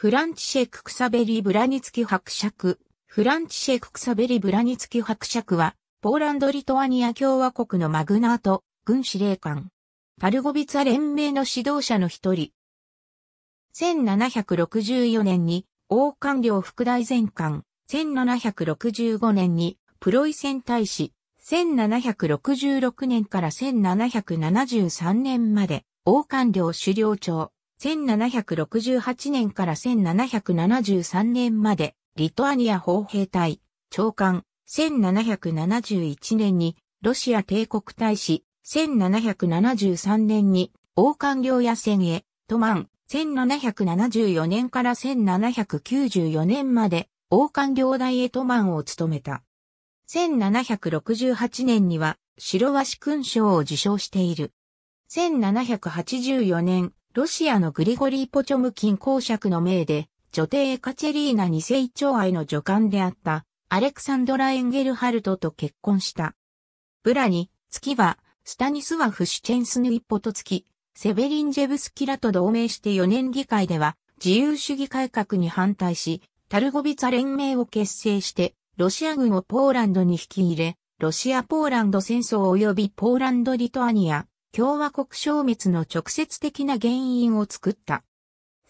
フランチシェク・クサベリ・ブラニツキ伯爵。フランチシェク・クサベリ・ブラニツキ伯爵は、ポーランド・リトアニア共和国のマグナート、軍司令官。パルゴビツァ連盟の指導者の一人。1764年に、王官僚副大前官。1765年に、プロイセン大使。1766年から1773年まで、王官僚首領長。1768年から1773年まで、リトアニア砲兵隊、長官、1771年に、ロシア帝国大使、1773年に、王冠領野戦へ、トマン、1774年から1794年まで、王冠領大へトマンを務めた。1768年には、白鷲勲章を受章している。1784年、ロシアのグリゴリー・ポチョムキン公爵の命で、女帝エカチェリーナ二世長愛の女官であったアレクサンドラ・エンゲルハルトと結婚した。ブラに、月は、スタニスワフ・シュチェンスヌイポと月、セベリン・ジェブスキラと同盟して4年議会では、自由主義改革に反対し、タルゴビツァ連盟を結成して、ロシア軍をポーランドに引き入れ、ロシア・ポーランド戦争及びポーランド・リトアニア、共和国消滅の直接的な原因を作った。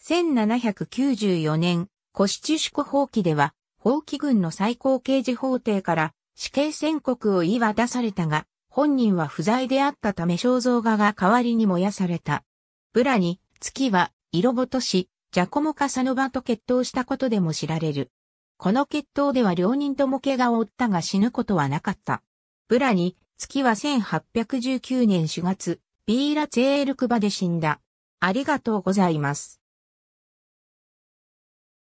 1794年、コシチュシコ法規では、法規軍の最高刑事法廷から死刑宣告を言い渡されたが、本人は不在であったため肖像画が代わりに燃やされた。ブラに、月は、色ごとし、ジャコモ・カサノバと決闘したことでも知られる。この決闘では両人とも怪我を負ったが死ぬことはなかった。ブラに、月は1819年4月、ビーラツェールクバで死んだ。ありがとうございます。